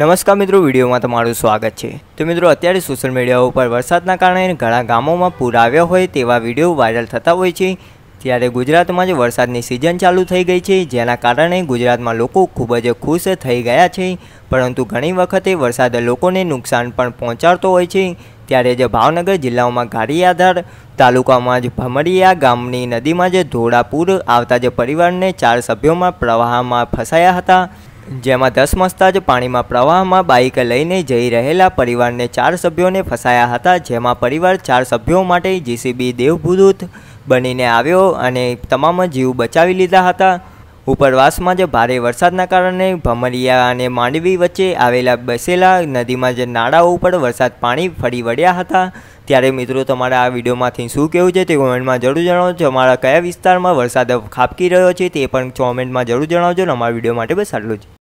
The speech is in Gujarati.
નમસ્કાર મિત્રો વિડીયોમાં તમારું સ્વાગત છે તો મિત્રો અત્યારે સોશિયલ મીડિયા ઉપર વરસાદના કારણે ઘણા ગામોમાં પૂર આવ્યા હોય તેવા વિડીયો વાયરલ થતા હોય છે ત્યારે ગુજરાતમાં જ વરસાદની સિઝન ચાલુ થઈ ગઈ છે જેના કારણે ગુજરાતમાં લોકો ખૂબ જ ખુશ થઈ ગયા છે પરંતુ ઘણી વખતે વરસાદ લોકોને નુકસાન પણ પહોંચાડતો હોય છે ત્યારે જ ભાવનગર જિલ્લામાં ગારીયાધાર તાલુકામાં જ ભમરિયા ગામની નદીમાં જ ધોળા પૂર આવતા જ પરિવારને ચાર સભ્યોમાં પ્રવાહમાં ફસાયા હતા જેમાં ધસમસતા જ પાણીમાં પ્રવાહમાં બાઇક લઈને જઈ રહેલા પરિવારને ચાર સભ્યોને ફસાયા હતા જેમાં પરિવાર ચાર સભ્યો માટે જીસીબી દેવભૂત બનીને આવ્યો અને તમામ જીવ બચાવી લીધા હતા ઉપરવાસમાં જ ભારે વરસાદના કારણે ભમરિયા અને માંડવી વચ્ચે આવેલા બસેલા નદીમાં જે નાળાઓ ઉપર વરસાદ પાણી ફરી વળ્યા હતા ત્યારે મિત્રો તમારા આ વિડીયોમાંથી શું કહેવું છે તે કોમેન્ટમાં જરૂર જણાવજો તમારા કયા વિસ્તારમાં વરસાદ ખાબકી રહ્યો છે તે પણ કોમેન્ટમાં જરૂર જણાવજો અમારા વિડીયો માટે બસ આટલું જ